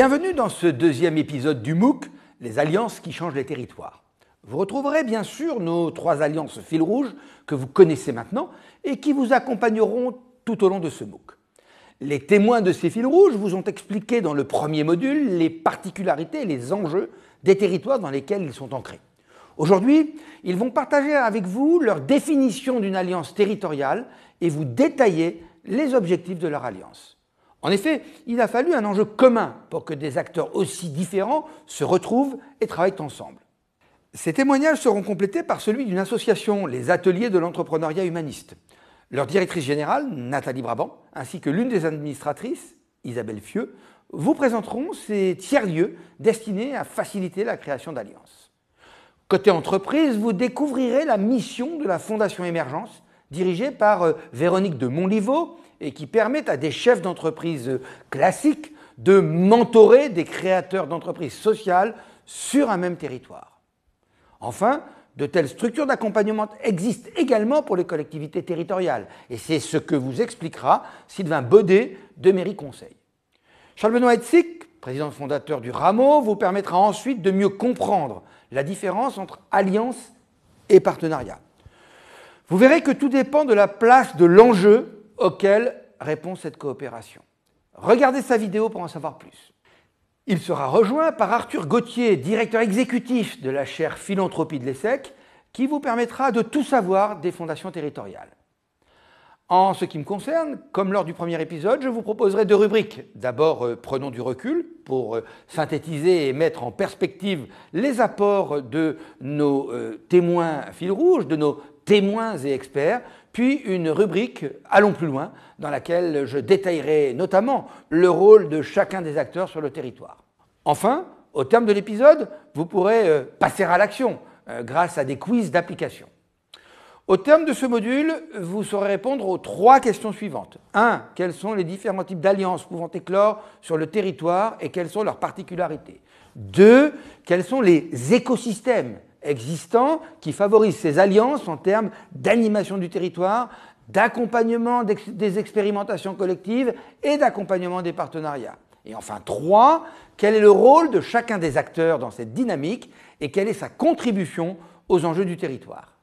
Bienvenue dans ce deuxième épisode du MOOC, les alliances qui changent les territoires. Vous retrouverez bien sûr nos trois alliances fil rouge que vous connaissez maintenant et qui vous accompagneront tout au long de ce MOOC. Les témoins de ces fils rouges vous ont expliqué dans le premier module les particularités et les enjeux des territoires dans lesquels ils sont ancrés. Aujourd'hui, ils vont partager avec vous leur définition d'une alliance territoriale et vous détailler les objectifs de leur alliance. En effet, il a fallu un enjeu commun pour que des acteurs aussi différents se retrouvent et travaillent ensemble. Ces témoignages seront complétés par celui d'une association, les Ateliers de l'entrepreneuriat humaniste. Leur directrice générale, Nathalie Brabant, ainsi que l'une des administratrices, Isabelle Fieux, vous présenteront ces tiers-lieux destinés à faciliter la création d'alliances. Côté entreprise, vous découvrirez la mission de la Fondation Émergence dirigée par euh, Véronique de Montlivaud, et qui permet à des chefs d'entreprise euh, classiques de mentorer des créateurs d'entreprises sociales sur un même territoire. Enfin, de telles structures d'accompagnement existent également pour les collectivités territoriales, et c'est ce que vous expliquera Sylvain Baudet de Mairie Conseil. Charles-Benoît Hetzig, président fondateur du Rameau, vous permettra ensuite de mieux comprendre la différence entre alliance et partenariat. Vous verrez que tout dépend de la place de l'enjeu auquel répond cette coopération. Regardez sa vidéo pour en savoir plus. Il sera rejoint par Arthur Gauthier, directeur exécutif de la chaire Philanthropie de l'ESSEC, qui vous permettra de tout savoir des fondations territoriales. En ce qui me concerne, comme lors du premier épisode, je vous proposerai deux rubriques. D'abord, euh, prenons du recul pour euh, synthétiser et mettre en perspective les apports de nos euh, témoins fil rouge, de nos témoins et experts, puis une rubrique Allons plus loin, dans laquelle je détaillerai notamment le rôle de chacun des acteurs sur le territoire. Enfin, au terme de l'épisode, vous pourrez euh, passer à l'action euh, grâce à des quiz d'application. Au terme de ce module, vous saurez répondre aux trois questions suivantes. 1. Quels sont les différents types d'alliances pouvant éclore sur le territoire et quelles sont leurs particularités 2. Quels sont les écosystèmes existants qui favorisent ces alliances en termes d'animation du territoire, d'accompagnement des expérimentations collectives et d'accompagnement des partenariats. Et enfin, trois, quel est le rôle de chacun des acteurs dans cette dynamique et quelle est sa contribution aux enjeux du territoire